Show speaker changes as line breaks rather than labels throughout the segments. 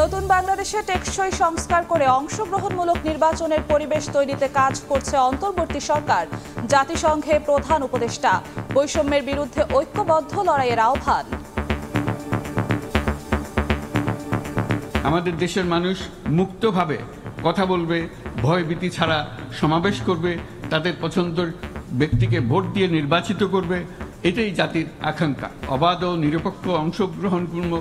নতুন বাংলাদেশে টেকসই সংস্কার করে অংশগ্রহণমূলক নির্বাচনের পরিবেশ তৈরিতে কাজ করছে অন্তর্বর্তী সরকার জাতিসংঘে প্রধান উপদেষ্টা বৈষম্যের বিরুদ্ধে ঐক্যবদ্ধ লড়াইয়ের আহ্বান
আমাদের দেশের মানুষ মুক্তভাবে কথা বলবে ভয়ভীতি ছাড়া সমাবেশ করবে তাদের পছন্দের ব্যক্তিকে ভোট দিয়ে নির্বাচিত করবে এটাই জাতির আকাঙ্ক্ষা অবাধ ও নিরপেক্ষ অংশগ্রহণপূর্ণ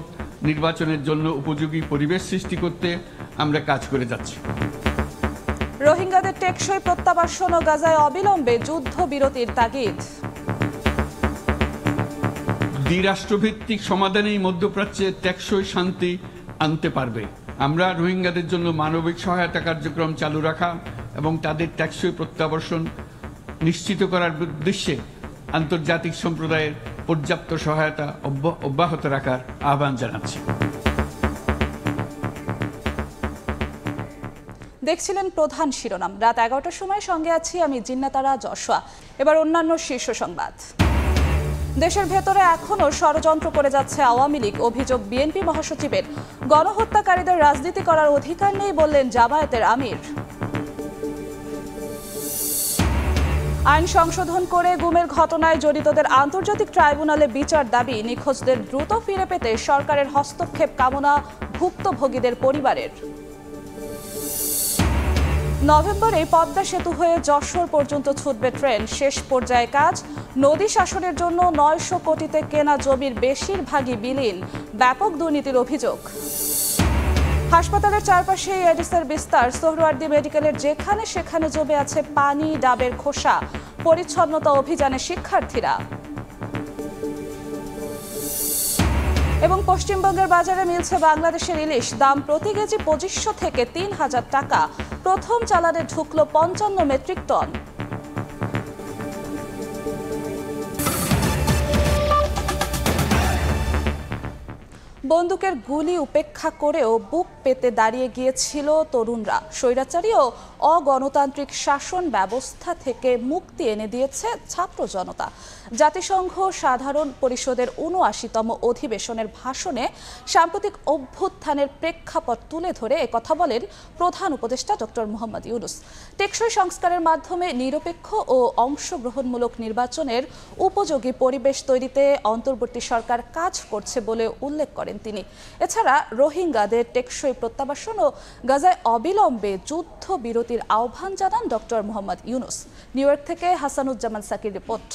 নির্বাচনের জন্য উপযোগী পরিবেশ সৃষ্টি করতে আমরা কাজ করে যাচ্ছি
রোহিঙ্গাদের টেকসই প্রত্যাবাসন ও গাজায় অবিলম্বে যুদ্ধ বিরতির তাগিদ
দ্বিরাষ্ট্রভিত্তিক সমাধানেই মধ্যপ্রাচ্যে টেকসই শান্তি আনতে পারবে আমরা রোহিঙ্গাদের জন্য মানবিক সহায়তা কার্যক্রম চালু রাখা এবং তাদের টেকসই প্রত্যাবাসন নিশ্চিত করার উদ্দেশ্যে আন্তর্জাতিক সম্প্রদায়ের পর্যাপ্ত সহায়তা অব্যাহত রাখার আহ্বান জানাচ্ছি
দেখছিলেন প্রধান শিরোনাম রাত এগারোটার সময় সঙ্গে আছি আমি জিন্নাতারা জশোয়া এবার অন্যান্য শীর্ষ সংবাদ দেশের ভেতরে এখনও ষড়যন্ত্র করে যাচ্ছে আওয়ামী লীগ অভিযোগ বিএনপি মহাসচিবের গণহত্যাকারীদের রাজনীতি করার অধিকার নেই বললেন জামায়াতের আমির আইন সংশোধন করে গুমের ঘটনায় জড়িতদের আন্তর্জাতিক ট্রাইব্যুনালে বিচার দাবি নিখোঁজদের দ্রুত ফিরে পেতে সরকারের হস্তক্ষেপ কামনা ভুক্তভোগীদের পরিবারের নভেম্বরে পদ্মা সেতু হয়ে যশোর পর্যন্ত ছুটবে ট্রেন শেষ পর্যায়ে কাজ নদী শাসনের জন্য নয়শো কোটিতে কেনা জমির বেশিরভাগই বিলীন ব্যাপক দুর্নীতির অভিযোগ হাসপাতালের চারপাশে এডিসের বিস্তার সোহরওয়ার্দি মেডিকেলের যেখানে সেখানে জমে আছে পানি ডাবের খোসা পরিচ্ছন্নতা অভিযানে শিক্ষার্থীরা এবং পশ্চিমবঙ্গের বাজারে মিলছে বাংলাদেশের ইলিশ দাম প্রতি কেজি পঁচিশশো থেকে তিন হাজার টাকা প্রথম চালানে ঢুকল পঞ্চান্ন মেট্রিক টন বন্দুকের গুলি উপেক্ষা করেও বুক পেতে দাঁড়িয়ে গিয়েছিল তরুণরা স্বৈরাচারী ও অগণতান্ত্রিক শাসন ব্যবস্থা থেকে মুক্তি এনে দিয়েছে ছাত্র জনতা জাতিসংঘ সাধারণ পরিষদের উনআশিতম অধিবেশনের ভাষণে সাম্প্রতিক অভ্যুত্থানের প্রেক্ষাপট তুলে ধরে কথা বলেন প্রধান উপদেষ্টা ডক্টর মোহাম্মদ ইউনুস টেকসই সংস্কারের মাধ্যমে নিরপেক্ষ ও অংশগ্রহণমূলক নির্বাচনের উপযোগী পরিবেশ তৈরিতে অন্তর্বর্তী সরকার কাজ করছে বলে উল্লেখ করেন তিনি এছাড়া রোহিঙ্গাদের টেকসই প্রত্যাবাসন ও গাজায় অবিলম্বে যুদ্ধ বিরতির আহ্বান জানান doctor Mohammad Yunus New York Hasanuzzaman Shakir report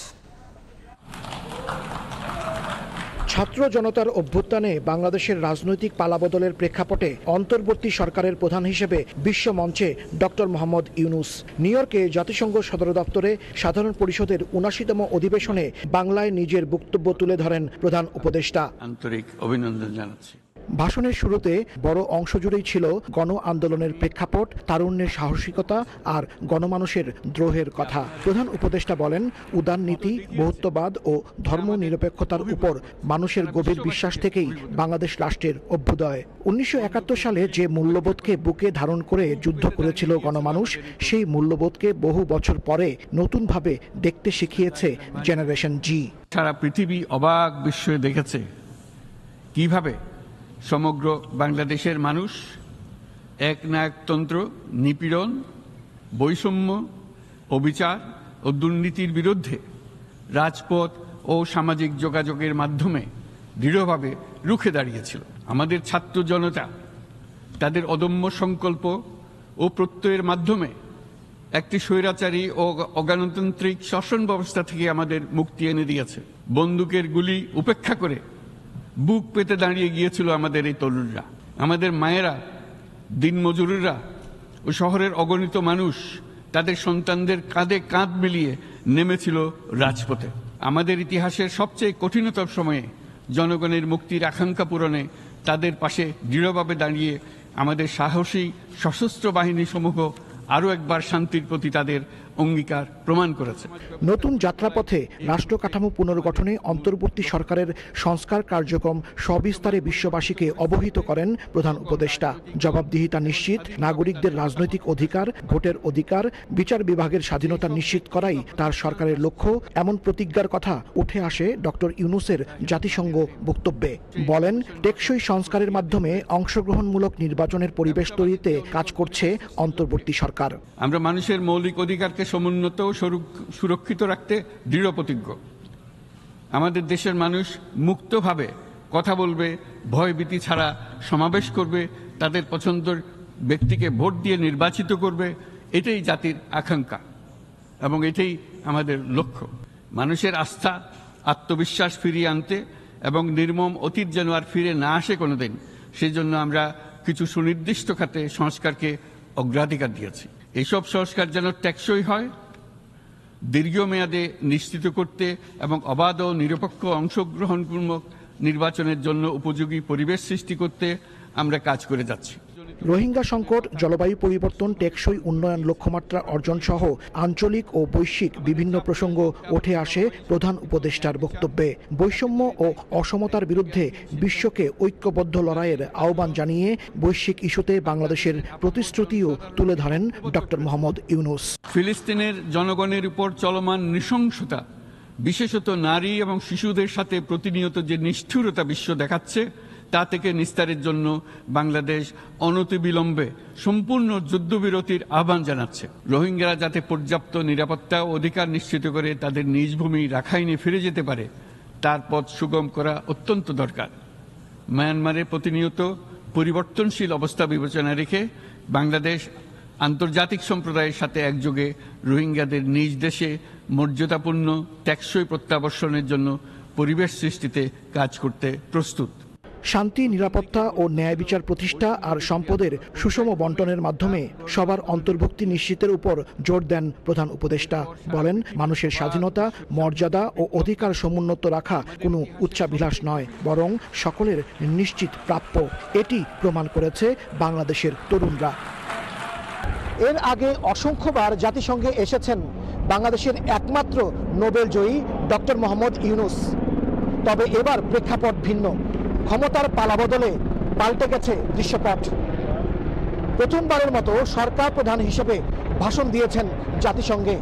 ছাত্র জনতার অভ্যুত্থানে বাংলাদেশের রাজনৈতিক পালাবদলের প্রেক্ষাপটে অন্তর্বর্তী সরকারের প্রধান হিসেবে বিশ্ব মঞ্চে ড মোহাম্মদ ইউনুস নিউ ইয়র্কে জাতিসংঘ সদর দপ্তরে সাধারণ পরিষদের উনাশিতম অধিবেশনে বাংলায় নিজের বক্তব্য তুলে ধরেন প্রধান উপদেষ্টা
আন্তরিক অভিনন্দন জানাচ্ছি
ভাষণের শুরুতে বড় অংশ জুড়েই ছিল গণ আন্দোলনের প্রেক্ষাপট তারুণ্যের সাহসিকতা আর গণমানুষের দ্রোহের কথা প্রধান উপদেষ্টা বলেন উদার নীতি বহুত্ববাদ ও ধর্ম নিরপেক্ষতার উপর মানুষের গভীর বিশ্বাস থেকেই বাংলাদেশ রাষ্ট্রের অভ্যুদয় উনিশশো সালে যে মূল্যবোধকে বুকে ধারণ করে যুদ্ধ করেছিল গণমানুষ সেই মূল্যবোধকে বহু বছর পরে নতুনভাবে দেখতে শিখিয়েছে জেনারেশন জি
সারা পৃথিবী অবাক বিশ্বে দেখেছে কিভাবে সমগ্র বাংলাদেশের মানুষ এক নায়কতন্ত্র নিপীড়ন বৈষম্য অবিচার ও দুর্নীতির বিরুদ্ধে রাজপথ ও সামাজিক যোগাযোগের মাধ্যমে দৃঢ়ভাবে রুখে দাঁড়িয়েছিল আমাদের ছাত্র জনতা তাদের অদম্য সংকল্প ও প্রত্যয়ের মাধ্যমে একটি স্বৈরাচারী ও অগণতান্ত্রিক শাসন ব্যবস্থা থেকে আমাদের মুক্তি এনে দিয়েছে বন্দুকের গুলি উপেক্ষা করে বুক পেতে দাঁড়িয়ে গিয়েছিল আমাদের এই তরুণরা আমাদের মায়েরা দিনমজুরিরা ও শহরের অগণিত মানুষ তাদের সন্তানদের কাঁধে কাঁধ মিলিয়ে নেমেছিল রাজপথে আমাদের ইতিহাসের সবচেয়ে কঠিনতম সময়ে জনগণের মুক্তির আকাঙ্ক্ষা পূরণে তাদের পাশে দৃঢ়ভাবে দাঁড়িয়ে আমাদের সাহসী সশস্ত্র বাহিনী সমূহ আরও একবার শান্তির প্রতি তাদের অঙ্গীকার প্রমাণ করেছে
নতুন যাত্রাপথে রাষ্ট্র কাঠামো পুনর্গঠনে অন্তর্বর্তী সরকারের সংস্কার কার্যক্রম সবিস্তারে বিশ্ববাসীকে অবহিত করেন প্রধান উপদেষ্টা জবাবদিহিতা নিশ্চিত নাগরিকদের রাজনৈতিক অধিকার ভোটের অধিকার বিচার বিভাগের স্বাধীনতা নিশ্চিত করাই তার সরকারের লক্ষ্য এমন প্রতিজ্ঞার কথা উঠে আসে ডক্টর ইউনুসের জাতিসংঘ বক্তব্যে বলেন টেকসই সংস্কারের মাধ্যমে অংশগ্রহণমূলক নির্বাচনের পরিবেশ তৈরিতে কাজ করছে অন্তর্বর্তী সরকার
আমরা মানুষের মৌলিক অধিকারকে দেশকে সমুন্নত ও সুরক্ষিত রাখতে দৃঢ় প্রতিজ্ঞ আমাদের দেশের মানুষ মুক্তভাবে কথা বলবে ভয়ভীতি ছাড়া সমাবেশ করবে তাদের পছন্দের ব্যক্তিকে ভোট দিয়ে নির্বাচিত করবে এটাই জাতির আকাঙ্ক্ষা এবং এটাই আমাদের লক্ষ্য মানুষের আস্থা আত্মবিশ্বাস ফিরিয়ে আনতে এবং নির্মম অতীত যেন আর ফিরে না আসে কোনোদিন সেই জন্য আমরা কিছু সুনির্দিষ্ট খাতে সংস্কারকে অগ্রাধিকার দিয়েছি এইসব সংস্কার যেন টেকসই হয় দীর্ঘমেয়াদে নিশ্চিত করতে এবং অবাধ ও নিরপেক্ষ অংশগ্রহণপূর্ণ নির্বাচনের জন্য উপযোগী পরিবেশ সৃষ্টি করতে আমরা কাজ করে যাচ্ছি
রোহিঙ্গা সংকট জলবায়ু পরিবর্তন টেকসই উন্নয়ন লক্ষ্যমাত্রা অর্জন সহ আঞ্চলিক ও বৈশ্বিক বিভিন্ন প্রসঙ্গ ওঠে আসে প্রধান উপদেষ্টার বক্তব্যে বৈষম্য ও অসমতার বিরুদ্ধে বিশ্বকে ঐক্যবদ্ধ লড়াইয়ের আহ্বান জানিয়ে বৈশ্বিক ইস্যুতে বাংলাদেশের প্রতিশ্রুতিও তুলে ধরেন ডক্টর মোহাম্মদ ইউনুস
ফিলিস্তিনের জনগণের উপর চলমান নৃশংসতা বিশেষত নারী এবং শিশুদের সাথে প্রতিনিয়ত যে নিষ্ঠুরতা বিশ্ব দেখাচ্ছে তা থেকে নিস্তারের জন্য বাংলাদেশ অনতিবিলম্বে সম্পূর্ণ যুদ্ধবিরতির আহ্বান জানাচ্ছে রোহিঙ্গারা যাতে পর্যাপ্ত নিরাপত্তা অধিকার নিশ্চিত করে তাদের নিজ ভূমি রাখাইনে ফিরে যেতে পারে তার পথ সুগম করা অত্যন্ত দরকার মায়ানমারে প্রতিনিয়ত পরিবর্তনশীল অবস্থা বিবেচনা রেখে বাংলাদেশ আন্তর্জাতিক সম্প্রদায়ের সাথে একযোগে রোহিঙ্গাদের নিজ দেশে মর্যাদাপূর্ণ ট্যাক্সই প্রত্যাবর্ষণের জন্য পরিবেশ সৃষ্টিতে কাজ করতে প্রস্তুত
শান্তি নিরাপত্তা ও ন্যায় বিচার প্রতিষ্ঠা আর সম্পদের সুষম বন্টনের মাধ্যমে সবার অন্তর্ভুক্তি নিশ্চিতের উপর জোর দেন প্রধান উপদেষ্টা বলেন মানুষের স্বাধীনতা মর্যাদা ও অধিকার সমুন্নত রাখা কোনো উচ্চাভিলাষ নয় বরং সকলের নিশ্চিত প্রাপ্য এটি প্রমাণ করেছে বাংলাদেশের তরুণরা এর আগে অসংখ্যবার জাতিসংঘে এসেছেন বাংলাদেশের একমাত্র নোবেল জয়ী ডক্টর মোহাম্মদ ইউনুস তবে এবার প্রেক্ষাপট ভিন্ন ক্ষমতার পালা বদলে পাল্টে গেছে দৃশ্যপট প্রথমবারের মতো সরকার প্রধান হিসেবে ভাষণ দিয়েছেন জাতিসংঘে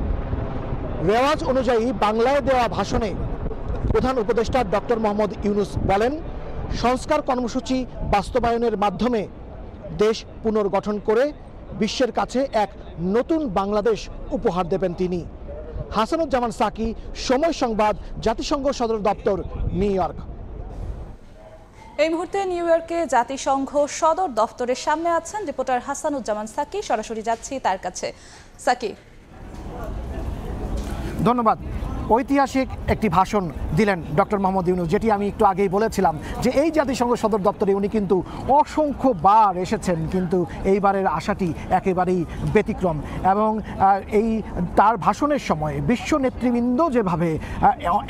রেওয়াজ অনুযায়ী বাংলায় দেওয়া ভাষণে প্রধান উপদেষ্টা ডক্টর মোহাম্মদ ইউনুস বলেন সংস্কার কর্মসূচি বাস্তবায়নের মাধ্যমে দেশ পুনর্গঠন করে বিশ্বের কাছে এক নতুন বাংলাদেশ উপহার দেবেন তিনি হাসানুজ্জামান সাকি সময় সংবাদ জাতিসংঘ সদর দপ্তর নিউ ইয়র্ক
এই মুহূর্তে নিউ ইয়র্কে জাতিসংঘ সদর দফতরের সামনে আছেন রিপোর্টার হাসানুজ্জামান সাকি সরাসরি যাচ্ছি তার কাছে সাকি
ধন্যবাদ ঐতিহাসিক একটি ভাষণ দিলেন ডক্টর মোহাম্মদ ইউনুস যেটি আমি একটু আগেই বলেছিলাম যে এই জাতিসংঘ সদর দপ্তরে উনি কিন্তু অসংখ্যবার এসেছেন কিন্তু এইবারের আশাটি একেবারেই ব্যতিক্রম এবং এই তার ভাষণের সময় বিশ্ব নেতৃবৃন্দ যেভাবে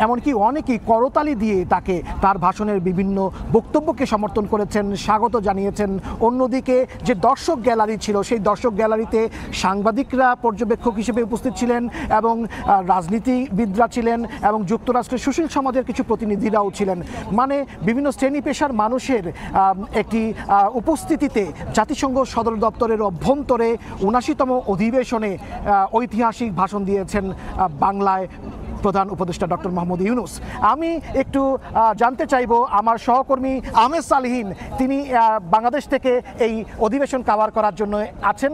এমনকি অনেকেই করতালি দিয়ে তাকে তার ভাষণের বিভিন্ন বক্তব্যকে সমর্থন করেছেন স্বাগত জানিয়েছেন অন্যদিকে যে দর্শক গ্যালারি ছিল সেই দর্শক গ্যালারিতে সাংবাদিকরা পর্যবেক্ষক হিসেবে উপস্থিত ছিলেন এবং রাজনীতিবিদরা ছিলেন এবং যুক্তরাষ্ট্রের সুশীল সমাজের কিছু প্রতিনিধিরাও ছিলেন মানে বিভিন্ন শ্রেণী পেশার মানুষের একটি উপস্থিতিতে জাতিসংঘ সদর দপ্তরের অভ্যন্তরে উনাশিতম অধিবেশনে ঐতিহাসিক ভাষণ দিয়েছেন বাংলায় প্রধান উপদেষ্টা ডক্টর মোহাম্মদ ইউনুস আমি একটু জানতে চাইব আমার সহকর্মী আমেদ সালহীন তিনি বাংলাদেশ থেকে এই অধিবেশন কাভার করার জন্য আছেন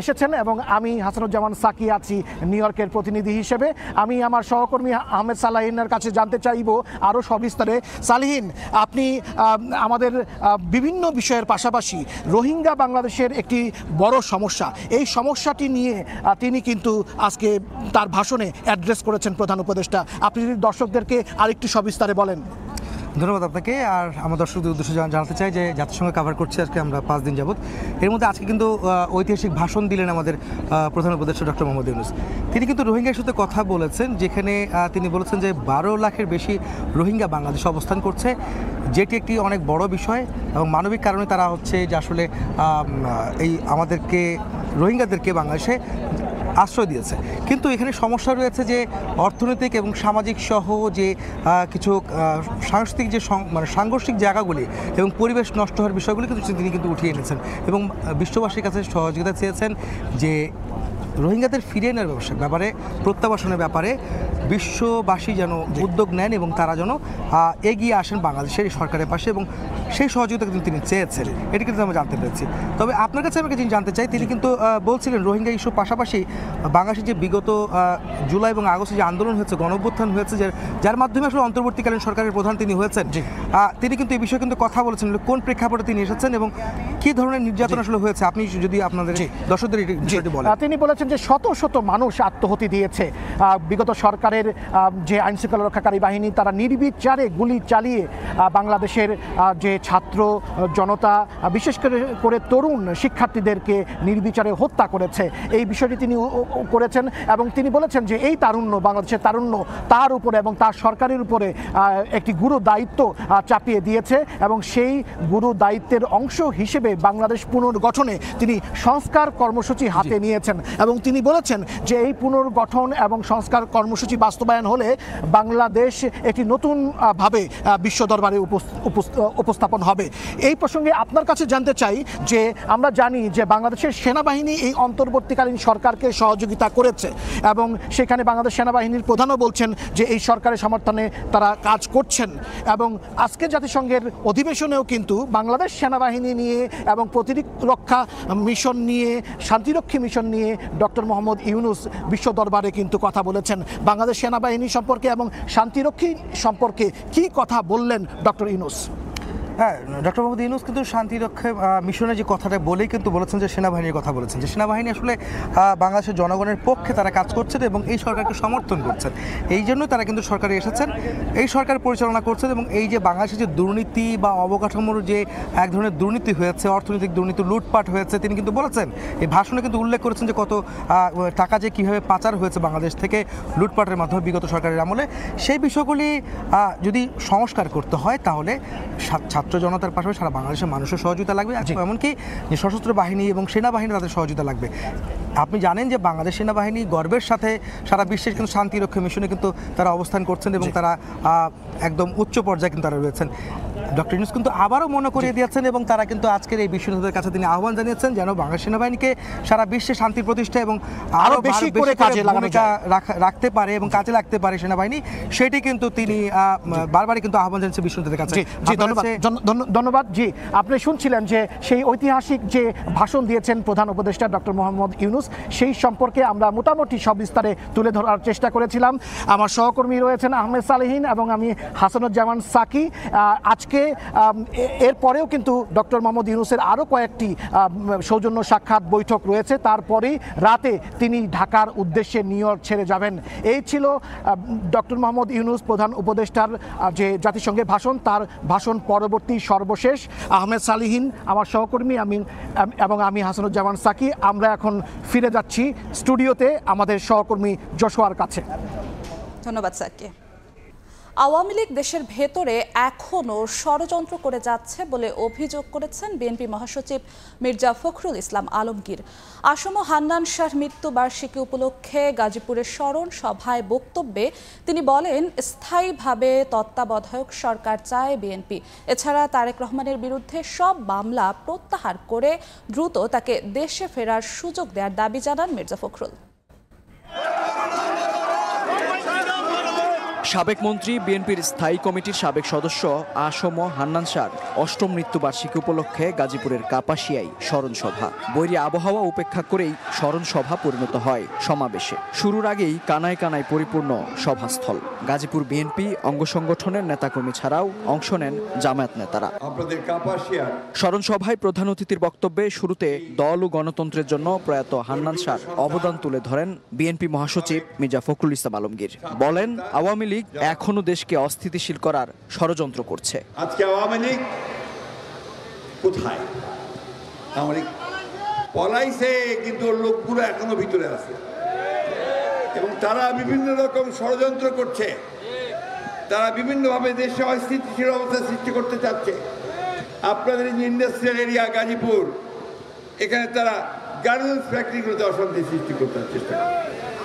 এসেছেন এবং আমি হাসানুজ্জামান সাকি আছি নিউ ইয়র্কের প্রতিনিধি হিসেবে আমি আমার সহকর্মী আহমেদ সালাহিনের কাছে জানতে চাইব আরও সবিস্তারে সালহীন আপনি আমাদের বিভিন্ন বিষয়ের পাশাপাশি রোহিঙ্গা বাংলাদেশের একটি বড় সমস্যা এই সমস্যাটি নিয়ে তিনি কিন্তু আজকে তার ভাষণে অ্যাড্রেস করেছেন প্রধান উপদেষ্টা আপনি যদি দর্শকদেরকে আরেকটু সবিস্তারে বলেন
ধন্যবাদ আপনাকে আর আমার দর্শকদের উদ্দেশ্যে জানাতে চাই যে জাতিসংঘ কাভার করছি আজকে আমরা পাঁচ দিন যাবত এর মধ্যে আজকে কিন্তু ঐতিহাসিক ভাষণ দিলেন আমাদের প্রধান উপদেষ্টা ডক্টর মোহাম্মদ ইউনুস তিনি কিন্তু রোহিঙ্গার সাথে কথা বলেছেন যেখানে তিনি বলেছেন যে বারো লাখের বেশি রোহিঙ্গা বাংলাদেশে অবস্থান করছে যেটি একটি অনেক বড় বিষয় এবং মানবিক কারণে তারা হচ্ছে যে আসলে এই আমাদেরকে রোহিঙ্গাদেরকে বাংলাদেশে আশ্রয় দিয়েছে কিন্তু এখানে সমস্যা রয়েছে যে অর্থনৈতিক এবং সামাজিক সহ যে কিছু সাংস্কৃতিক যে মানে সাংঘর্ষিক জায়গাগুলি এবং পরিবেশ নষ্ট হওয়ার বিষয়গুলি কিন্তু তিনি কিন্তু উঠিয়ে এনেছেন এবং বিশ্ববাসীর কাছে সহযোগিতা চেয়েছেন যে রোহিঙ্গাদের ফিরিয়ে নেওয়ার ব্যবসার ব্যাপারে প্রত্যাবাসনের ব্যাপারে বিশ্ববাসী যেন উদ্যোগ নেন এবং তারা যেন এগিয়ে আসেন বাংলাদেশের সরকারের পাশে এবং সেই সহযোগিতা কিন্তু তিনি চেয়েছেন এটি কিন্তু আমরা জানতে পেরেছি তবে আপনার কাছে আমি যিনি জানতে চাই তিনি কিন্তু বলছিলেন রোহিঙ্গা ইস্যুর পাশাপাশি বাংলাদেশের যে বিগত জুলাই এবং আগস্টে যে আন্দোলন হয়েছে গণভ্যুত্থান হয়েছে যার মাধ্যমে আসলে অন্তর্বর্তীকালীন সরকারের প্রধান তিনি হয়েছেন তিনি কিন্তু এই বিষয়ে কিন্তু কথা বলেছেন কোন প্রেক্ষাপটে তিনি এসেছেন এবং কি ধরনের নির্যাতন আসলে হয়েছে আপনি যদি আপনাদের দর্শকদের বলেন
তিনি বলেছেন যে শত শত মানুষ আত্মহতি দিয়েছে বিগত সরকারের যে আইনশৃঙ্খলা রক্ষাকারী বাহিনী তারা নির্বিচারে গুলি চালিয়ে বাংলাদেশের যে ছাত্র জনতা বিশেষ করে করে তরুণ শিক্ষার্থীদেরকে নির্বিচারে হত্যা করেছে এই বিষয়টি তিনি করেছেন এবং তিনি বলেছেন যে এই তারুণ্য বাংলাদেশের তারুণ্য তার উপরে এবং তার সরকারের উপরে একটি গুরু দায়িত্ব চাপিয়ে দিয়েছে এবং সেই গুরু দায়িত্বের অংশ হিসেবে বাংলাদেশ পুনর্গঠনে তিনি সংস্কার কর্মসূচি হাতে নিয়েছেন এবং তিনি বলেছেন যে এই পুনর্গঠন এবং সংস্কার কর্মসূচি বাস্তবায়ন হলে বাংলাদেশ একটি নতুনভাবে বিশ্ব দরবারে উপস্থাপন হবে এই প্রসঙ্গে আপনার কাছে জানতে চাই যে আমরা জানি যে বাংলাদেশের সেনাবাহিনী এই অন্তর্বর্তীকালীন সরকারকে সহযোগিতা করেছে এবং সেখানে বাংলাদেশ সেনাবাহিনীর প্রধানও বলছেন যে এই সরকারের সমর্থনে তারা কাজ করছেন এবং আজকে জাতিসংঘের অধিবেশনেও কিন্তু বাংলাদেশ সেনাবাহিনী নিয়ে এবং প্রতিরক্ষা মিশন নিয়ে শান্তিরক্ষী মিশন নিয়ে ডক্টর মোহাম্মদ ইউনুস বিশ্ব দরবারে কিন্তু কথা বলেছেন বাংলাদেশ সেনাবাহিনী সম্পর্কে এবং শান্তিরক্ষী সম্পর্কে কি কথা
বললেন ডক্টর ইউনুস হ্যাঁ ডক্টর মোহাম্মদ ইউনুস কিন্তু শান্তিরক্ষে মিশনে যে কথাটা বলেই কিন্তু বলেছেন যে সেনাবাহিনীর কথা বলেছেন যে সেনাবাহিনী আসলে বাংলাদেশের জনগণের পক্ষে তারা কাজ করছেন এবং এই সরকারকে সমর্থন করছেন এই জন্য তারা কিন্তু সরকারে এসেছেন এই সরকার পরিচালনা করছেন এবং এই যে বাংলাদেশের যে দুর্নীতি বা অবকাঠামোর যে এক ধরনের দুর্নীতি হয়েছে অর্থনৈতিক দুর্নীতি লুটপাট হয়েছে তিনি কিন্তু বলেছেন এই ভাষণে কিন্তু উল্লেখ করেছেন যে কত টাকা যে কীভাবে পাচার হয়েছে বাংলাদেশ থেকে লুটপাটের মাধ্যমে বিগত সরকারের আমলে সেই বিষয়গুলি যদি সংস্কার করতে হয় তাহলে ছাত্র ছাত্র জনতার পাশাপাশি সারা বাংলাদেশের মানুষের সহযোগিতা লাগবে এমনকি যে সশস্ত্র বাহিনী এবং সেনাবাহিনী তাদের সহযোগিতা লাগবে আপনি জানেন যে বাংলাদেশ সেনাবাহিনী গর্বের সাথে সারা বিশ্বের কিন্তু শান্তিরক্ষা মিশনে কিন্তু তারা অবস্থান করছেন এবং তারা একদম উচ্চ পর্যায়ে কিন্তু তারা রয়েছেন ডক্টর ইউনুস কিন্তু আবারও মনে করিয়ে দিয়েছেন এবং তারা কিন্তু আজকের এই বিশ্বনাথের কাছে তিনি আহ্বান জানিয়েছেন যেন বাংলা সেনাবাহিনীকে সারা বিশ্বে শান্তি প্রতিষ্ঠা এবং আরও বেশি করে কাজে ভূমিকা রাখতে পারে এবং কাজে লাগতে পারে সেনাবাহিনী সেটি কিন্তু তিনি বারবারই কিন্তু আহ্বান জানিয়েছেন বিশ্বনাথের কাছে ধন্যবাদ জি আপনি শুনছিলেন যে সেই ঐতিহাসিক
যে ভাষণ দিয়েছেন প্রধান উপদেষ্টা ডক্টর মোহাম্মদ ইউনুস সেই সম্পর্কে আমরা মোটামুটি সবিস্তারে তুলে ধরার চেষ্টা করেছিলাম আমার সহকর্মী রয়েছেন আহমেদ সালেহীন এবং আমি হাসানুজ্জামান সাকি আজকে থেকে এরপরেও কিন্তু ডক্টর মোহাম্মদ ইউনুসের আরও কয়েকটি সৌজন্য সাক্ষাৎ বৈঠক রয়েছে তারপরেই রাতে তিনি ঢাকার উদ্দেশ্যে নিউ ইয়র্ক ছেড়ে যাবেন এই ছিল ডক্টর মোহাম্মদ ইউনুস প্রধান উপদেষ্টার যে জাতিসংঘে ভাষণ তার ভাষণ পরবর্তী সর্বশেষ আহমেদ সালিহীন আমার সহকর্মী আমি এবং আমি হাসানুজ্জামান সাকি আমরা এখন ফিরে যাচ্ছি স্টুডিওতে আমাদের সহকর্মী যশোয়ার কাছে
ধন্যবাদ স্যারকে আওয়ামী লীগ দেশের ভেতরে এখনও ষড়যন্ত্র করে যাচ্ছে বলে অভিযোগ করেছেন বিএনপি মহাসচিব মির্জা ফখরুল ইসলাম আলমগীর আসম হান্নান শাহ মৃত্যুবার্ষিকী উপলক্ষে গাজীপুরের স্মরণ সভায় বক্তব্যে তিনি বলেন স্থায়ীভাবে তত্ত্বাবধায়ক সরকার চায় বিএনপি এছাড়া তারেক রহমানের বিরুদ্ধে সব মামলা প্রত্যাহার করে দ্রুত তাকে দেশে ফেরার সুযোগ দেওয়ার দাবি জানান মির্জা ফখরুল
সাবেক মন্ত্রী বিএনপির স্থায়ী কমিটির সাবেক সদস্য আসম হান্নান সার অষ্টম মৃত্যুবার্ষিকী উপলক্ষে গাজীপুরের কাপাসিয়ায় স্মরণ সভা বৈরী আবহাওয়া উপেক্ষা করেই স্মরণসভা পরিণত হয় সমাবেশে শুরুর আগেই কানায় কানায় পরিপূর্ণ সভাস্থল গাজীপুর বিএনপি অঙ্গ সংগঠনের নেতাকর্মী ছাড়াও অংশ নেন জামায়াত নেতারা স্মরণসভায় প্রধান অতিথির বক্তব্যে শুরুতে দল ও গণতন্ত্রের জন্য প্রয়াত হান্নান সার অবদান তুলে ধরেন বিএনপি মহাসচিব মির্জা ফখরুল ইসলাম আলমগীর বলেন আওয়ামী লীগ লীগ এখনও দেশকে অস্থিতিশীল করার ষড়যন্ত্র করছে
আজকে আওয়ামী লীগ কোথায় আওয়ামী পলাইছে কিন্তু লোকগুলো এখনো ভিতরে আছে এবং তারা বিভিন্ন রকম ষড়যন্ত্র করছে তারা বিভিন্নভাবে দেশে অস্থিতিশীল অবস্থা সৃষ্টি করতে চাচ্ছে আপনাদের ইন্ডাস্ট্রিয়াল এরিয়া গাজীপুর এখানে তারা গার্মেন্টস ফ্যাক্টরিগুলোতে অশান্তি সৃষ্টি করতে চেষ্টা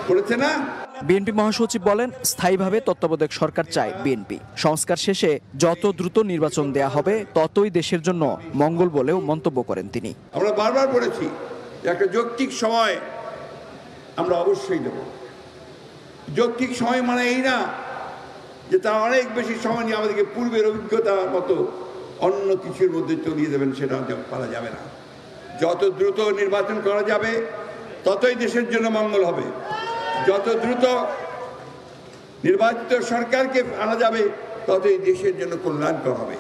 করেছে
না বিএনপি মহাসচিব বলেন স্থায়ীভাবে তত্ত্বাবধায়ক সরকার চায় বিএনপি সংস্কার শেষে যত দ্রুত নির্বাচন দেয়া হবে ততই দেশের জন্য মঙ্গল বলেও মন্তব্য করেন তিনি
আমরা বারবার বলেছি একটা যৌক্তিক সময় আমরা অবশ্যই দেব যৌক্তিক সময় মানে এই না যে তারা অনেক বেশি সময় নিয়ে আমাদেরকে পূর্বের অভিজ্ঞতা মতো অন্য কিছুর মধ্যে চলিয়ে দেবেন সেটা পারা যাবে না যত দ্রুত নির্বাচন করা যাবে ততই দেশের জন্য মঙ্গল হবে যত দ্রুত নির্বাচিত সরকারকে আনা যাবে ততই দেশের জন্য কল্যাণকর হবে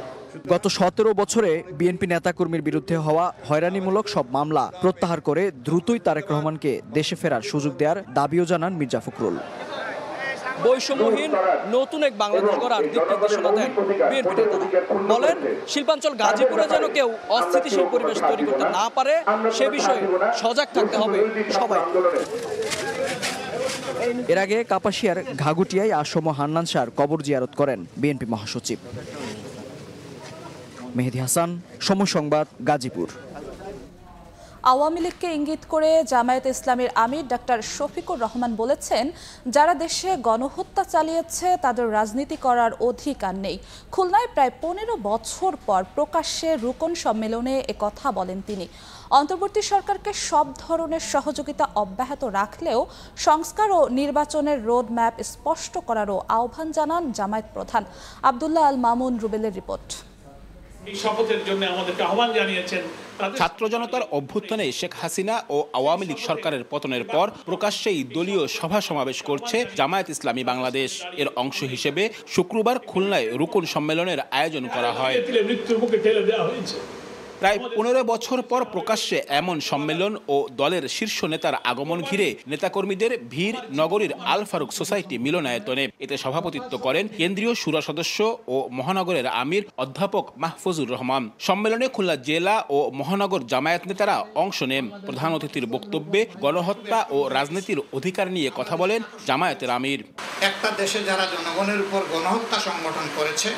গত সতেরো বছরে বিএনপি নেতাকর্মীর বিরুদ্ধে হওয়া হয়রানিমূলক সব মামলা প্রত্যাহার করে দ্রুতই তারেক রহমানকে দেশে ফেরার সুযোগ দেওয়ার দাবিও জানান মির্জা ফখরুল বৈষম্যহীন নতুন এক বাংলাদেশ গড়ার দিক নির্দেশনা দেন বিএনপি নেতারা বলেন শিল্পাঞ্চল গাজীপুরে যেন কেউ অস্থিতিশীল পরিবেশ তৈরি করতে না পারে সে বিষয়ে সজাগ থাকতে হবে সবাই এর আগে কাপাসিয়ার ঘাগুটিয়ায় আসম হান্নান শাহর কবর জিয়ারত করেন বিএনপি মহাসচিব মেহেদি হাসান সময় সংবাদ গাজীপুর
আওয়ামী লীগকে ইঙ্গিত করে জামায়াত ইসলামের আমির ডাক্তার শফিকুর রহমান বলেছেন যারা দেশে গণহত্যা চালিয়েছে তাদের রাজনীতি করার অধিকার নেই খুলনায় প্রায় পনেরো বছর পর প্রকাশ্যে রুকন সম্মেলনে কথা বলেন তিনি অন্তর্বর্তী সরকারকে সব ধরনের সহযোগিতা অব্যাহত রাখলেও সংস্কার ও নির্বাচনের রোডম্যাপ স্পষ্ট করারও আহ্বান জানান জামায়াত প্রধান আবদুল্লাহ আল মামুন রুবেলের রিপোর্ট
জন্য ছাত্র জনতার অভ্যুত্থানে শেখ হাসিনা ও আওয়ামী লীগ সরকারের পতনের পর প্রকাশ্যেই দলীয় সভা সমাবেশ করছে জামায়াত ইসলামী বাংলাদেশ এর অংশ হিসেবে শুক্রবার খুলনায় রুকুন সম্মেলনের আয়োজন করা হয় প্রায় পনেরো বছর পর প্রকাশ্যে এমন সম্মেলন ও দলের শীর্ষ নেতার আগমন ঘিরে নেতাকর্মীদের ভিড় নগরীর আল ফারুক সোসাইটি মিলনায়তনে এতে সভাপতিত্ব করেন কেন্দ্রীয় সুরা সদস্য ও মহানগরের আমির অধ্যাপক মাহফুজুর রহমান সম্মেলনে খুলনা জেলা ও মহানগর জামায়াত নেতারা অংশ নেন প্রধান অতিথির বক্তব্যে গণহত্যা ও রাজনীতির অধিকার নিয়ে কথা বলেন জামায়াতের আমির
একটা দেশে যারা জনগণের উপর গণহত্যা সংগঠন করেছে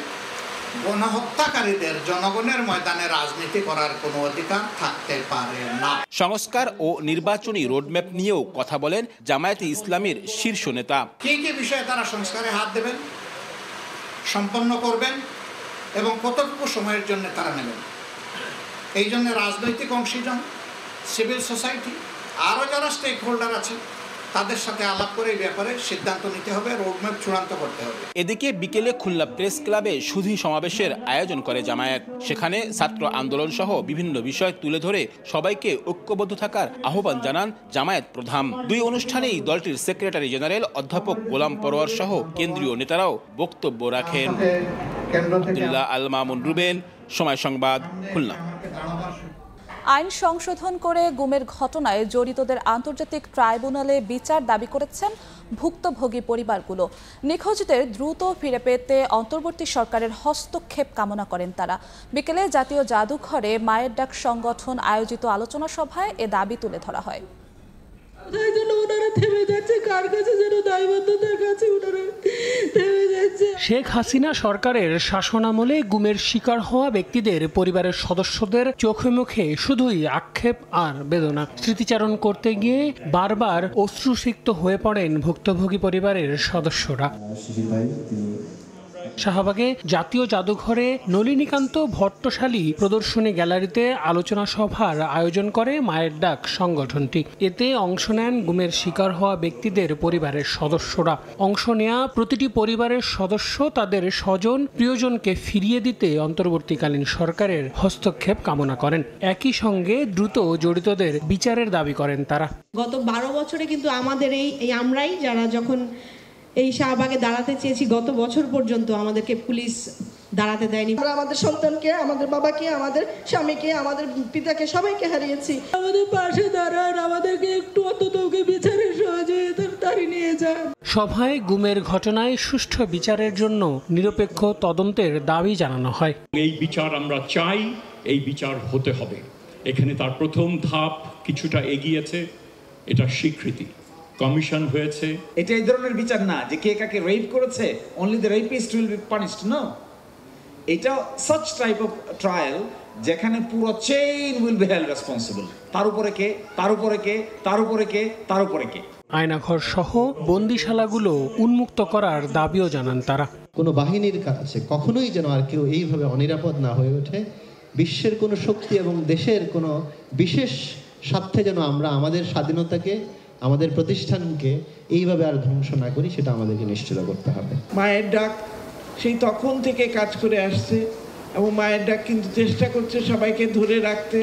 গণহত্যাকারীদের জনগণের ময়দানে রাজনীতি করার কোনো অধিকার থাকতে পারে
না সংস্কার ও নির্বাচনী রোডম্যাপ নিয়েও কথা বলেন জামায়াতে ইসলামের শীর্ষ নেতা
কি কি বিষয়ে তারা সংস্কারে হাত দেবেন সম্পন্ন করবেন এবং কতটুকু সময়ের জন্য তারা নেবেন এই জন্য রাজনৈতিক অংশীজন সিভিল সোসাইটি আরও যারা
স্টেক হোল্ডার আছে তাদের সাথে আলাপ করে এই ব্যাপারে সিদ্ধান্ত নিতে হবে রোডম্যাপ চূড়ান্ত করতে হবে এদিকে বিকেলে খুলনা প্রেস ক্লাবে সুধি সমাবেশের আয়োজন করে জামায়াত সেখানে ছাত্র আন্দোলন সহ বিভিন্ন বিষয় তুলে ধরে সবাইকে ঐক্যবদ্ধ থাকার আহ্বান জানান জামায়াত প্রধান দুই অনুষ্ঠানেই দলটির সেক্রেটারি জেনারেল অধ্যাপক গোলাম পরোয়ার সহ কেন্দ্রীয় নেতারাও বক্তব্য রাখেন আলমামুন রুবেন সময় সংবাদ খুলনা
আইন সংশোধন করে গুমের ঘটনায় জড়িতদের আন্তর্জাতিক ট্রাইব্যুনালে বিচার দাবি করেছেন ভুক্তভোগী পরিবারগুলো নিখোঁজদের দ্রুত ফিরে পেতে অন্তর্বর্তী সরকারের হস্তক্ষেপ কামনা করেন তারা বিকেলে জাতীয় জাদুঘরে মায়ের ডাক সংগঠন আয়োজিত আলোচনা সভায় এ দাবি তুলে ধরা হয় ওনারা থেমে যাচ্ছে কার কাছে
যেন দায়বদ্ধতার কাছে ওনারা
শেখ হাসিনা সরকারের শাসনামলে গুমের শিকার হওয়া ব্যক্তিদের পরিবারের সদস্যদের চোখে মুখে শুধুই আক্ষেপ আর বেদনা স্মৃতিচারণ করতে গিয়ে বারবার অশ্রুসিক্ত হয়ে পড়েন ভুক্তভোগী পরিবারের সদস্যরা শাহবাগে জাতীয় জাদুঘরে নলিনীকান্ত ভট্টশালী প্রদর্শনী গ্যালারিতে আলোচনা সভার আয়োজন করে মায়ের ডাক সংগঠনটি এতে অংশ নেন গুমের শিকার হওয়া ব্যক্তিদের পরিবারের সদস্যরা অংশ নেয়া প্রতিটি পরিবারের সদস্য তাদের স্বজন প্রিয়জনকে ফিরিয়ে দিতে অন্তর্বর্তীকালীন সরকারের হস্তক্ষেপ কামনা করেন একই সঙ্গে দ্রুত জড়িতদের বিচারের দাবি করেন তারা
গত বারো বছরে কিন্তু আমাদের এই আমরাই যারা যখন এই শাহবাগে দাঁড়াতে চেয়েছি গত বছর পর্যন্ত আমাদেরকে পুলিশ দাঁড়াতে দেয়নি আমরা আমাদের সন্তানকে আমাদের বাবাকে আমাদের স্বামীকে আমাদের পিতাকে সবাইকে হারিয়েছি
আমাদের পাশে দাঁড়ান আমাদেরকে একটু অন্ততকে বিচারের সহযোগিতার তারি নিয়ে
যান সভায় গুমের ঘটনায় সুষ্ঠু বিচারের জন্য নিরপেক্ষ তদন্তের দাবি জানানো হয় এই বিচার আমরা চাই এই বিচার হতে হবে এখানে তার প্রথম ধাপ কিছুটা এগিয়েছে এটা স্বীকৃতি কমিশন হয়েছে
এটা
এই ধরনের বিচার না যে কে কাকে রেপ করেছে only the rapist will be punished no এটা সাচ টাইপ অফ ট্রায়াল যেখানে পুরো chain will be held responsible তার উপরে কে তার উপরে কে তার উপরে কে তার উপরে কে
আয়নাঘর সহ বন্দিশালাগুলো উন্মুক্ত করার দাবিও জানান তারা কোনো বাহিনীর কাছে কখনোই যেন আর কেউ এইভাবে অনিরাপদ না হয়ে ওঠে বিশ্বের কোনো শক্তি এবং দেশের কোনো বিশেষ
স্বার্থে যেন আমরা আমাদের স্বাধীনতাকে আমাদের প্রতিষ্ঠানকে এইভাবে আর
ধ্বংস না করি সেটা আমাদেরকে নিশ্চিত করতে হবে
মায়ের ডাক সেই তখন থেকে কাজ করে আসছে এবং মায়ের ডাক কিন্তু চেষ্টা করছে সবাইকে ধরে রাখতে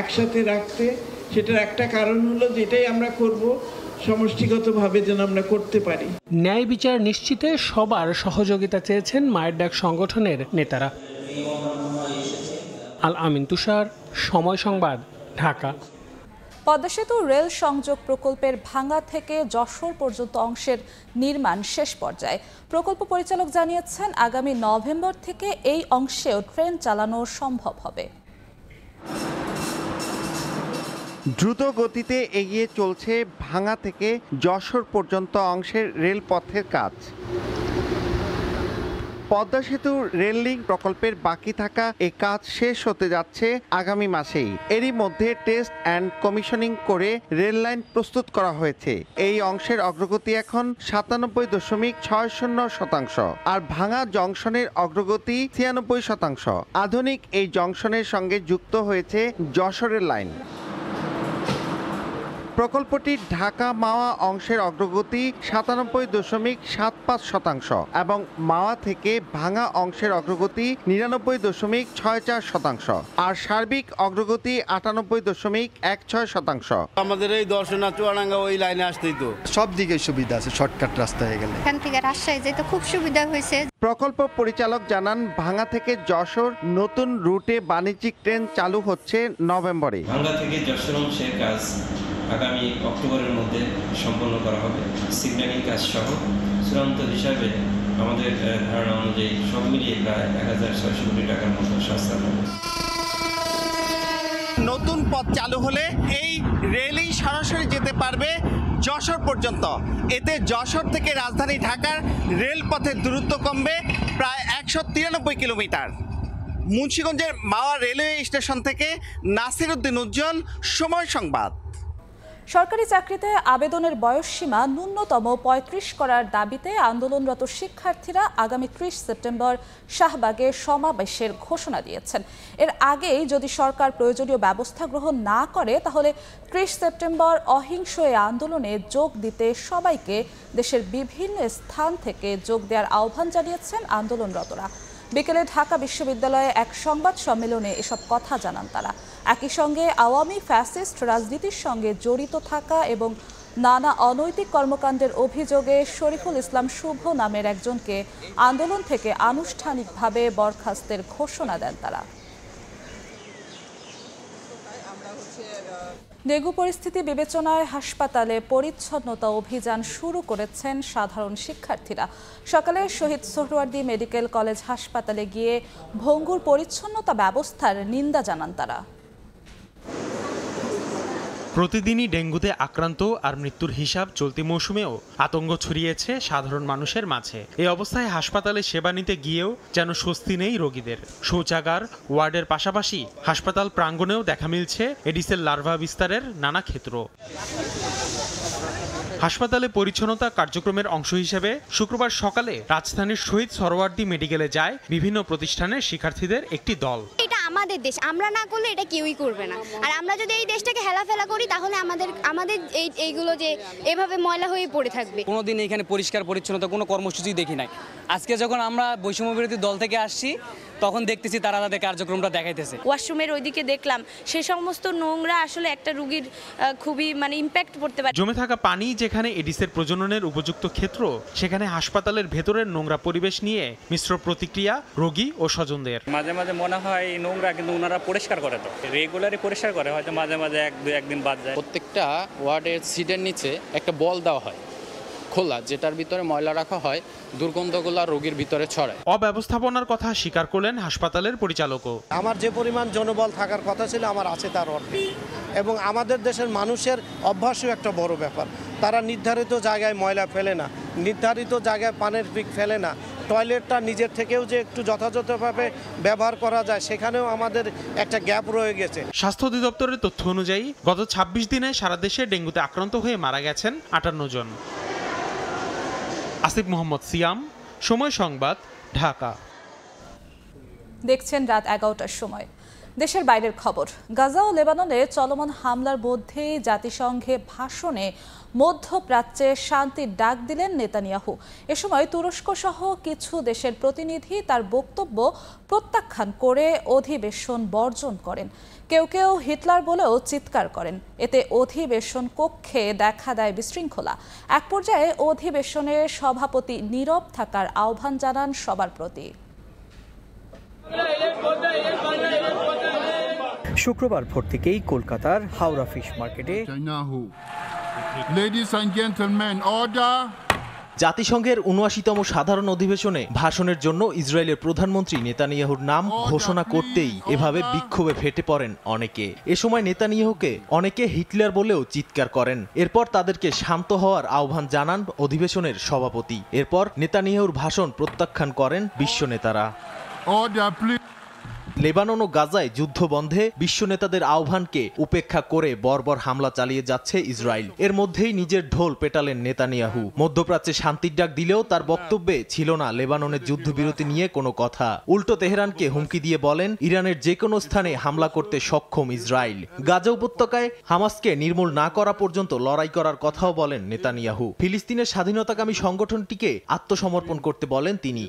একসাথে রাখতে সেটার একটা কারণ হলো যেটাই আমরা করব সমষ্টিগতভাবে যেন আমরা করতে
পারি ন্যায় বিচার নিশ্চিতে সবার সহযোগিতা চেয়েছেন মায়ের ডাক সংগঠনের নেতারা আল আমিন তুষার সময় সংবাদ ঢাকা
পদ্মা সেতু রেল সংযোগ প্রকল্পের ভাঙ্গা থেকে যশোর পর্যন্ত অংশের নির্মাণ শেষ পর্যায়ে প্রকল্প পরিচালক জানিয়েছেন আগামী নভেম্বর থেকে এই অংশেও ট্রেন চালানো সম্ভব হবে
দ্রুত গতিতে এগিয়ে চলছে ভাঙা থেকে যশোর পর্যন্ত অংশের রেলপথের কাজ পদ্মা সেতুর রেল লিঙ্ক প্রকল্পের বাকি থাকা এ কাজ শেষ হতে যাচ্ছে আগামী মাসেই এরই মধ্যে টেস্ট অ্যান্ড কমিশনিং করে রেল লাইন প্রস্তুত করা হয়েছে এই অংশের অগ্রগতি এখন সাতানব্বই দশমিক ছয় শূন্য শতাংশ আর ভাঙা জংশনের অগ্রগতি ছিয়ানব্বই শতাংশ আধুনিক এই জংশনের সঙ্গে যুক্ত হয়েছে যশোরের লাইন প্রকল্পটি ঢাকা মাওয়া অংশের অগ্রগতি সাতানব্বই দশমিক সাত পাঁচ শতাংশ এবং মাওয়া থেকে ভাঙা অংশের অগ্রগতি নিরানব্বই দশমিক ছয় চার শতাংশ আর সার্বিক অগ্রগতি আটানব্বই দশমিক এক ছয় শতাংশ আমাদের এই দর্শনা চুয়াডাঙ্গা ওই লাইনে আসতেই তো সব দিকে সুবিধা আছে শর্টকাট রাস্তা হয়ে গেলে এখান থেকে রাজশাহী যেতে খুব সুবিধা হয়েছে প্রকল্প পরিচালক জানান ভাঙা থেকে যশোর নতুন রুটে বাণিজ্যিক ট্রেন চালু হচ্ছে নভেম্বরে ভাঙা
থেকে যশোর অংশের কাজ আগামী অক্টোবরের মধ্যে সম্পন্ন করা হবে সিগন্যালিং কাজ সহ চূড়ান্ত হিসাবে আমাদের ধারণা অনুযায়ী সব মিলিয়ে প্রায় এক হাজার
ছয়শো কোটি টাকার মতো সস্তা হবে নতুন পথ চালু হলে এই রেলই সরাসরি যেতে পারবে যশোর পর্যন্ত এতে যশোর থেকে রাজধানী ঢাকার রেলপথের দূরত্ব কমবে প্রায় একশো তিরানব্বই কিলোমিটার মুন্সীগঞ্জের মাওয়া রেলওয়ে স্টেশন থেকে নাসির উদ্দিন উজ্জ্বল সময় সংবাদ
সরকারি চাকরিতে আবেদনের বয়সসীমা ন্যূনতম ৩৫ করার দাবিতে আন্দোলনরত শিক্ষার্থীরা আগামী ত্রিশ সেপ্টেম্বর শাহবাগে সমাবেশের ঘোষণা দিয়েছেন এর আগেই যদি সরকার প্রয়োজনীয় ব্যবস্থা গ্রহণ না করে তাহলে ত্রিশ সেপ্টেম্বর অহিংস এ আন্দোলনে যোগ দিতে সবাইকে দেশের বিভিন্ন স্থান থেকে যোগ দেওয়ার আহ্বান জানিয়েছেন আন্দোলনরতরা বিকেলে ঢাকা বিশ্ববিদ্যালয়ে এক সংবাদ সম্মেলনে এসব কথা জানান তারা একই সঙ্গে আওয়ামী ফ্যাসিস্ট রাজনীতির সঙ্গে জড়িত থাকা এবং নানা অনৈতিক কর্মকাণ্ডের অভিযোগে শরীফুল ইসলাম শুভ নামের একজনকে আন্দোলন থেকে আনুষ্ঠানিকভাবে বরখাস্তের ঘোষণা দেন তারা ডেঙ্গু পরিস্থিতি বিবেচনায় হাসপাতালে পরিচ্ছন্নতা অভিযান শুরু করেছেন সাধারণ শিক্ষার্থীরা সকালে শহীদ সোহরওয়ার্দি মেডিকেল কলেজ হাসপাতালে গিয়ে ভঙ্গুর পরিচ্ছন্নতা ব্যবস্থার নিন্দা জানান তারা
প্রতিদিনই ডেঙ্গুতে আক্রান্ত আর মৃত্যুর হিসাব চলতি মৌসুমেও আতঙ্ক ছড়িয়েছে সাধারণ মানুষের মাঝে এ অবস্থায় হাসপাতালে সেবা নিতে গিয়েও যেন স্বস্তি নেই রোগীদের শৌচাগার ওয়ার্ডের পাশাপাশি হাসপাতাল প্রাঙ্গণেও দেখা মিলছে এডিসের লার্ভা বিস্তারের নানা ক্ষেত্র হাসপাতালে পরিচ্ছন্নতা কার্যক্রমের অংশ হিসেবে শুক্রবার সকালে রাজধানীর শহীদ সরোয়ার্দী মেডিকেলে যায় বিভিন্ন প্রতিষ্ঠানের শিক্ষার্থীদের একটি দল
এটা আমাদের দেশ আমরা না করলে এটা কেউই করবে না আর আমরা যদি এই দেশটাকে হেলাফেলা করি তাহলে আমাদের আমাদের এই এইগুলো যে এভাবে ময়লা হয়ে পড়ে থাকবে
কোনোদিন এখানে পরিষ্কার পরিচ্ছন্নতা কোনো কর্মসূচি দেখি নাই আজকে যখন আমরা বৈষম্য বিরোধী দল থেকে আসছি তখন দেখতেছি তারা তাদের কার্যক্রমটা দেখাইতেছে
ওয়াশরুমের ওইদিকে দেখলাম সে সমস্ত নোংরা আসলে একটা রুগীর খুবই মানে ইম্প্যাক্ট পড়তে পারে জমে
থাকা পানি যে যেখানে এডিসের প্রজননের উপযুক্ত ক্ষেত্র সেখানে হাসপাতালের ভেতরের নোংরা পরিবেশ নিয়ে মিশ্র প্রতিক্রিয়া রোগী ও
স্বজনদের মাঝে মাঝে মনে হয় নোংরা কিন্তু ওনারা পরিষ্কার করে তো রেগুলারই পরিষ্কার করে হয়তো মাঝে মাঝে এক দু একদিন বাদ যায় প্রত্যেকটা ওয়ার্ডের সিটের নিচে একটা বল দেওয়া হয় খোলা
যেটার ভিতরে ময়লা রাখা হয় দুর্গন্ধগুলা রোগীর ভিতরে ছড়ায় অব্যবস্থাপনার কথা স্বীকার করলেন হাসপাতালের পরিচালকও
আমার যে পরিমাণ জনবল থাকার কথা ছিল আমার আছে তার অর্থে এবং আমাদের দেশের মানুষের অভ্যাসও একটা বড় ব্যাপার তারা নির্ধারিত জায়গায় ময়লা ফেলে না নির্ধারিত জায়গায় পানের পিক ফেলে না টয়লেটটা নিজের থেকেও যে একটু যথাযথভাবে ব্যবহার করা যায় সেখানেও আমাদের একটা গ্যাপ রয়ে গেছে
স্বাস্থ্য অধিদপ্তরের তথ্য অনুযায়ী গত ২৬ দিনে সারা দেশে ডেঙ্গুতে আক্রান্ত হয়ে মারা গেছেন আটান্ন জন আসিফ মোহাম্মদ সিয়াম সময় সংবাদ ঢাকা
দেখছেন রাত এগারোটার সময় দেশের বাইরের খবর গাজা ও লেবাননে চলমান হামলার মধ্যেই জাতিসংঘে ভাষণে মধ্যপ্রাচ্যে শান্তির ডাক দিলেন নেতানিয়াহু এ সময় তুরস্ক সহ কিছু দেশের প্রতিনিধি তার বক্তব্য প্রত্যাখ্যান করে অধিবেশন বর্জন করেন কেউ কেউ হিটলার বলেও চিৎকার করেন এতে অধিবেশন কক্ষে দেখা দেয় বিশৃঙ্খলা এক পর্যায়ে অধিবেশনের সভাপতি নীরব থাকার আহ্বান জানান সবার প্রতি
শুক্রবার ভোর থেকেই কলকাতার
হাওড়া ফিশ মার্কেটে Ladies and gentlemen, order! জাতিসংঘের উনআশিতম সাধারণ অধিবেশনে ভাষণের জন্য ইসরায়েলের প্রধানমন্ত্রী নেতানিয়াহুর নাম oh, ঘোষণা mm, করতেই oh, এভাবে বিক্ষোভে ফেটে পড়েন অনেকে এ সময় নেতানিয়াহুকে অনেকে হিটলার বলেও চিৎকার করেন এরপর তাদেরকে শান্ত হওয়ার আহ্বান জানান অধিবেশনের সভাপতি এরপর নেতানিয়াহুর ভাষণ প্রত্যাখ্যান করেন বিশ্ব নেতারা oh, লেবানন ও গাজায় যুদ্ধ বন্ধে বিশ্ব নেতাদের আহ্বানকে উপেক্ষা করে বর্বর হামলা চালিয়ে যাচ্ছে ইসরায়েল এর মধ্যেই নিজের ঢোল পেটালেন নেতানিয়াহু মধ্যপ্রাচ্যে শান্তির ডাক দিলেও তার বক্তব্যে ছিল না লেবাননের যুদ্ধবিরতি নিয়ে কোনো কথা উল্টো তেহরানকে হুমকি দিয়ে বলেন ইরানের যে কোনো স্থানে হামলা করতে সক্ষম ইসরায়েল গাজা উপত্যকায় হামাসকে নির্মূল না করা পর্যন্ত লড়াই করার কথাও বলেন নেতানিয়াহু ফিলিস্তিনের স্বাধীনতাকামী সংগঠনটিকে আত্মসমর্পণ করতে বলেন তিনি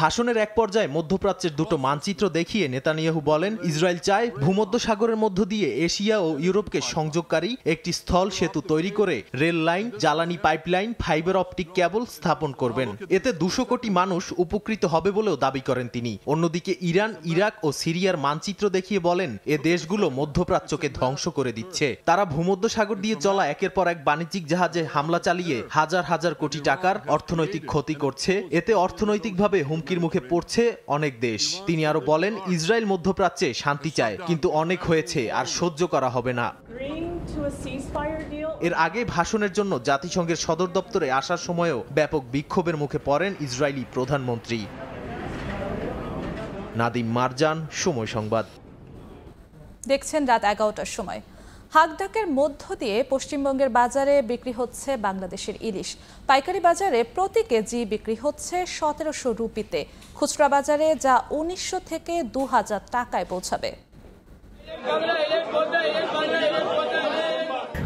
ভাষণের এক পর্যায়ে মধ্য মধ্যপ্রাচ্যের দুটো মানচিত্র দেখিয়ে নেতানিয়াহু বলেন ইসরায়েল চায় ভূমধ্য সাগরের মধ্য দিয়ে এশিয়া ও ইউরোপকে সংযোগকারী একটি স্থল সেতু তৈরি করে রেল লাইন জ্বালানি পাইপলাইন ফাইবার অপটিক কেবল স্থাপন করবেন এতে দুশো কোটি মানুষ উপকৃত হবে বলেও দাবি করেন তিনি অন্যদিকে ইরান ইরাক ও সিরিয়ার মানচিত্র দেখিয়ে বলেন এ দেশগুলো মধ্যপ্রাচ্যকে ধ্বংস করে দিচ্ছে তারা ভূমধ্য সাগর দিয়ে চলা একের পর এক বাণিজ্যিক জাহাজে হামলা চালিয়ে হাজার হাজার কোটি টাকার অর্থনৈতিক ক্ষতি করছে এতে অর্থনৈতিকভাবে হুমকির মুখে পড়ছে অনেক অনেক দেশ তিনি আরো বলেন ইসরায়েল মধ্যপ্রাচ্যে শান্তি চায় কিন্তু অনেক হয়েছে আর সহ্য করা হবে না এর আগে ভাষণের জন্য জাতিসংঘের সদর দপ্তরে আসার সময়ও ব্যাপক বিক্ষোভের মুখে পড়েন ইসরায়েলি প্রধানমন্ত্রী নাদিম মারজান সময় সংবাদ
দেখছেন রাত এগারোটার সময় হাকডাকের মধ্য দিয়ে পশ্চিমবঙ্গের বাজারে বিক্রি হচ্ছে বাংলাদেশের ইলিশ পাইকারি বাজারে প্রতি কেজি বিক্রি হচ্ছে সতেরোশো রুপিতে খুচরা বাজারে যা উনিশশো থেকে দু হাজার টাকায় পৌঁছাবে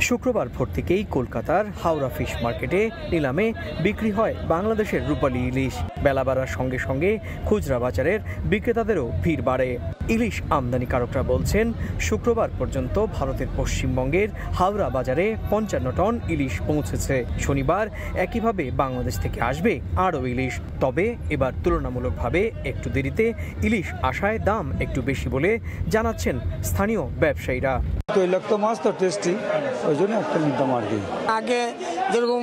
শুক্রবার ভোর থেকেই কলকাতার হাওড়া ফিশ মার্কেটে নিলামে বিক্রি হয় বাংলাদেশের রূপালী ইলিশ বেলা বাড়ার সঙ্গে সঙ্গে খুচরা বাজারের বিক্রেতাদেরও ভিড় বাড়ে ইলিশ আমদানিকারকরা বলছেন শুক্রবার পর্যন্ত ভারতের পশ্চিমবঙ্গের হাওড়া বাজারে পঞ্চান্ন টন ইলিশ পৌঁছেছে শনিবার একইভাবে বাংলাদেশ থেকে আসবে আরও ইলিশ তবে এবার তুলনামূলকভাবে একটু দেরিতে ইলিশ আসায় দাম একটু বেশি বলে জানাচ্ছেন স্থানীয়
ব্যবসায়ীরা তৈলাক্ত মাছ তো টেস্টি ওই জন্য একটা দাম আর কি
আগে যেরকম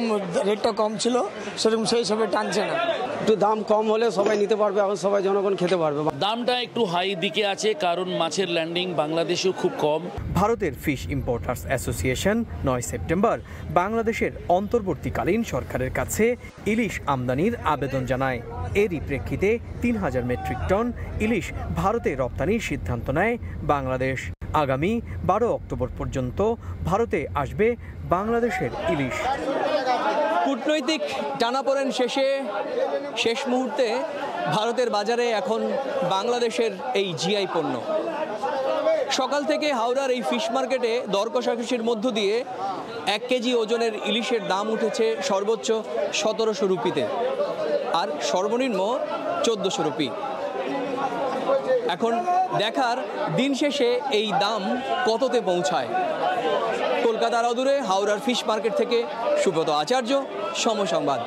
রেটটা কম ছিল সেরকম সেই হিসাবে টানছে না একটু দাম কম হলে সবাই নিতে পারবে এখন সবাই জনগণ খেতে পারবে
দামটা একটু হাই দিকে আছে কারণ মাছের ল্যান্ডিং বাংলাদেশেও খুব
কম ভারতের ফিশ ইম্পোর্টার্স অ্যাসোসিয়েশন নয় সেপ্টেম্বর বাংলাদেশের অন্তর্বর্তীকালীন সরকারের কাছে ইলিশ আমদানির আবেদন জানায় এরই প্রেক্ষিতে তিন হাজার মেট্রিক টন ইলিশ ভারতে রপ্তানির সিদ্ধান্ত নেয় বাংলাদেশ আগামী বারো অক্টোবর পর্যন্ত ভারতে আসবে বাংলাদেশের ইলিশ কূটনৈতিক টানাপোড়েন শেষে শেষ মুহূর্তে ভারতের বাজারে এখন বাংলাদেশের এই জিআই পণ্য সকাল থেকে হাওড়ার এই ফিশ মার্কেটে দর কষাকষির মধ্য দিয়ে এক কেজি ওজনের ইলিশের দাম উঠেছে সর্বোচ্চ সতেরোশো রুপিতে আর সর্বনিম্ন চোদ্দোশো রুপি এখন দেখার দিন শেষে এই দাম কততে পৌঁছায় কলকাতার অদূরে হাওড়ার ফিশ মার্কেট থেকে সুব্রত আচার্য সমসংবাদ